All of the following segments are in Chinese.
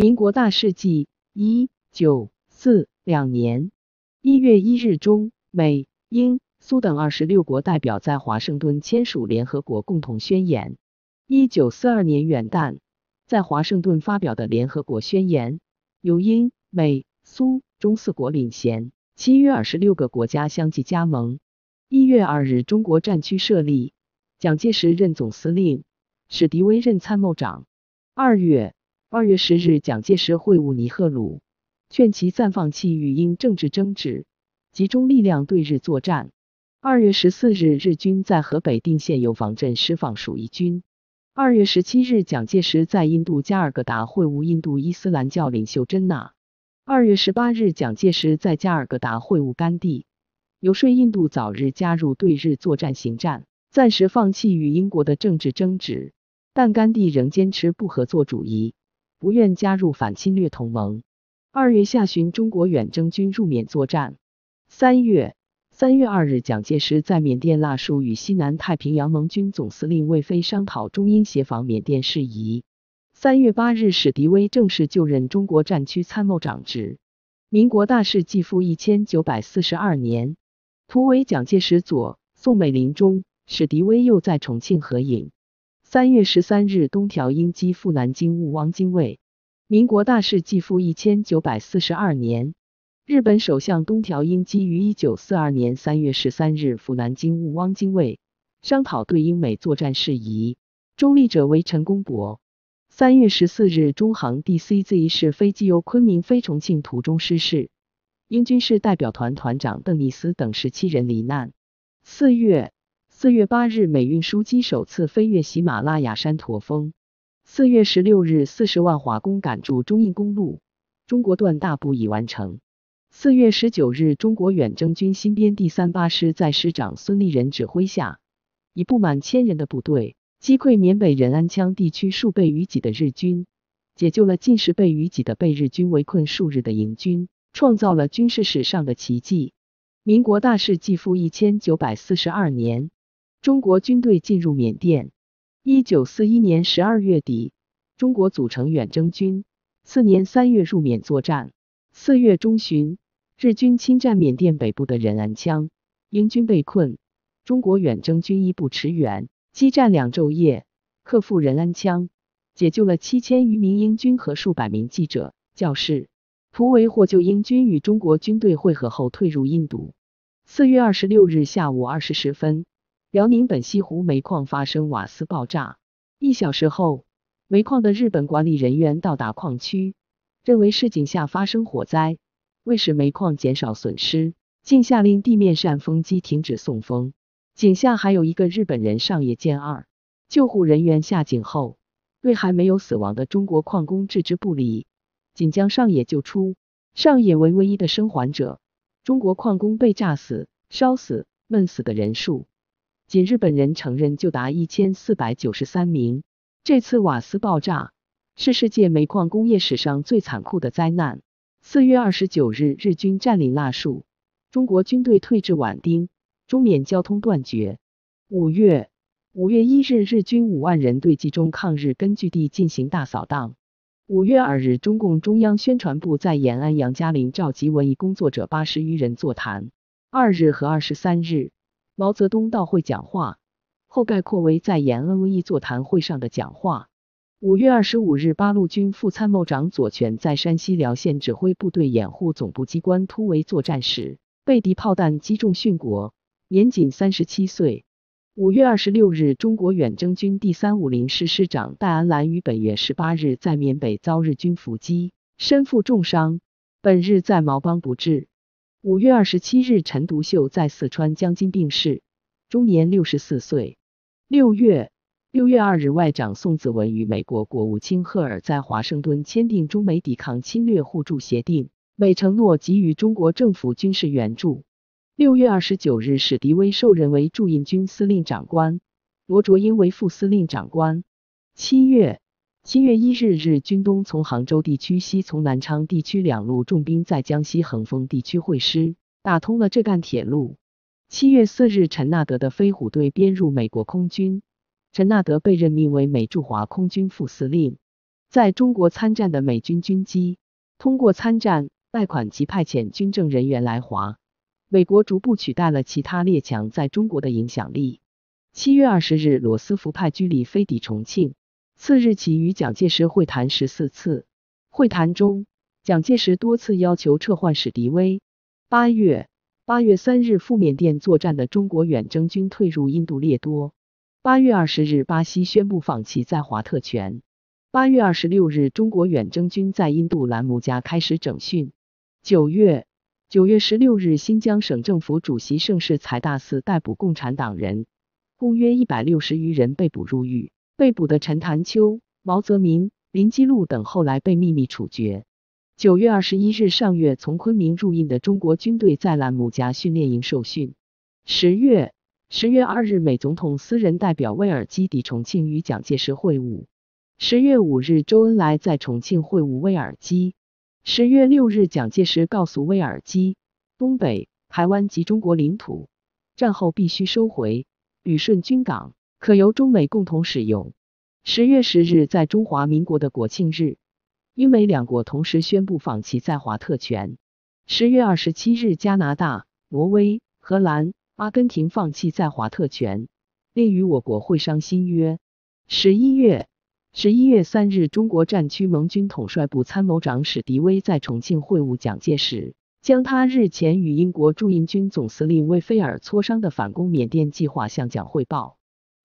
民国大世纪一九四两年一月一日，中美英苏等二十六国代表在华盛顿签署联合国共同宣言。一九四二年元旦，在华盛顿发表的联合国宣言，由英美苏中四国领衔，七月二十六个国家相继加盟。一月二日，中国战区设立，蒋介石任总司令，史迪威任参谋长。二月。二月十日，蒋介石会晤尼赫鲁，劝其暂放弃与英政治争执，集中力量对日作战。二月十四日，日军在河北定县油坊镇释放鼠疫军。二月十七日，蒋介石在印度加尔各答会晤印度伊斯兰教领袖真纳。二月十八日，蒋介石在加尔各答会晤甘地，游说印度早日加入对日作战行战，暂时放弃与英国的政治争执，但甘地仍坚持不合作主义。不愿加入反侵略同盟。二月下旬，中国远征军入缅作战。三月三月二日，蒋介石在缅甸腊戍与西南太平洋盟军总司令魏飞商讨中英协防缅甸事宜。三月八日，史迪威正式就任中国战区参谋长职。民国大事继附一千九百四十二年。图为蒋介石左，宋美龄中，史迪威右，在重庆合影。三月十三日，东条英机赴南京务汪精卫。民国大事继附一千九百四十二年。日本首相东条英机于一九四二年三月十三日赴南京务汪精卫，商讨对英美作战事宜。中立者为陈公博。三月十四日，中航 D CZ 式飞机由昆明飞重庆途中失事，英军事代表团团长邓尼斯等十七人罹难。四月。四月八日，美运输机首次飞越喜马拉雅山驼峰。四月十六日，四十万华工赶筑中印公路，中国段大部已完成。四月十九日，中国远征军新编第三八师在师长孙立人指挥下，以不满千人的部队击溃缅北仁安羌地区数倍于己的日军，解救了近十倍于己的被日军围困数日的英军，创造了军事史上的奇迹。民国大势继复一千九百四十二年。中国军队进入缅甸。一九四一年十二月底，中国组成远征军，次年三月入缅作战。四月中旬，日军侵占缅甸北部的仁安羌，英军被困。中国远征军一部驰援，激战两昼夜，克复仁安羌，解救了七千余名英军和数百名记者、教士。图为获救英军与中国军队会合后退入印度。四月二十六日下午二时十分。辽宁本溪湖煤矿发生瓦斯爆炸，一小时后，煤矿的日本管理人员到达矿区，认为是井下发生火灾，为使煤矿减少损失，竟下令地面扇风机停止送风。井下还有一个日本人上野健二，救护人员下井后，对还没有死亡的中国矿工置之不理，仅将上野救出，上野为唯一的生还者。中国矿工被炸死、烧死、闷死的人数。仅日本人承认就达一千四百九十三名。这次瓦斯爆炸是世界煤矿工业史上最残酷的灾难。四月二十九日，日军占领腊戍，中国军队退至畹町，中缅交通断绝。五月五月一日，日军五万人对集中抗日根据地进行大扫荡。五月二日，中共中央宣传部在延安杨家岭召集文艺工作者八十余人座谈。二日和二十三日。毛泽东到会讲话后，概括为在延安文艺座谈会上的讲话。五月二十五日，八路军副参谋长左权在山西辽县指挥部队掩护总部机关突围作战时，被敌炮弹击中，殉国，年仅三十七岁。五月二十六日，中国远征军第三五零师师长戴安澜于本月十八日在缅北遭日军伏击，身负重伤，本日在毛邦不治。五月二十七日，陈独秀在四川江津病逝，终年六十四岁。六月六月二日，外长宋子文与美国国务卿赫尔在华盛顿签订中美抵抗侵略互助协定，美承诺给予中国政府军事援助。六月二十九日，史迪威受任为驻印军司令长官，罗卓英为副司令长官。七月。七月一日，日军东从杭州地区，西从南昌地区两路重兵在江西横峰地区会师，打通了浙赣铁路。七月四日，陈纳德的飞虎队编入美国空军，陈纳德被任命为美驻华空军副司令。在中国参战的美军军机通过参战贷款及派遣军政人员来华，美国逐步取代了其他列强在中国的影响力。七月二十日，罗斯福派居里飞抵重庆。次日起与蒋介石会谈十四次，会谈中蒋介石多次要求撤换史迪威。八月，八月三日赴缅甸作战的中国远征军退入印度列多。八月二十日，巴西宣布放弃在华特权。八月二十六日，中国远征军在印度兰姆加开始整训。九月，九月十六日，新疆省政府主席盛世才大肆逮捕共产党人，共约一百六十余人被捕入狱。被捕的陈潭秋、毛泽民、林基禄等后来被秘密处决。九月二十一日，上月从昆明入印的中国军队在兰姆加训练营受训。十月十月二日，美总统私人代表威尔基抵重庆与蒋介石会晤。十月五日，周恩来在重庆会晤威尔基。十月六日，蒋介石告诉威尔基，东北、台湾及中国领土战后必须收回，旅顺军港。可由中美共同使用。十月十日，在中华民国的国庆日，英美两国同时宣布放弃在华特权。十月二十七日，加拿大、挪威、荷兰、阿根廷放弃在华特权，另与我国会商新约。十一月十一月三日，中国战区盟军统帅部参谋长史迪威在重庆会晤蒋介石，将他日前与英国驻印军总司令魏菲尔磋商的反攻缅甸计划向蒋汇报。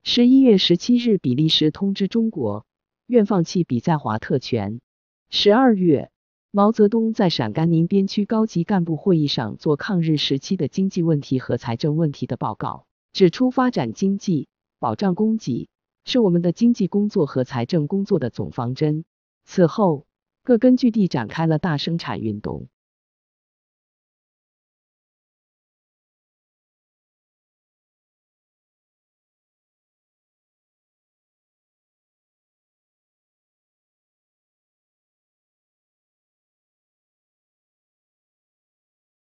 十一月十七日，比利时通知中国，愿放弃比在华特权。十二月，毛泽东在陕甘宁边区高级干部会议上做抗日时期的经济问题和财政问题》的报告，指出发展经济、保障供给是我们的经济工作和财政工作的总方针。此后，各根据地展开了大生产运动。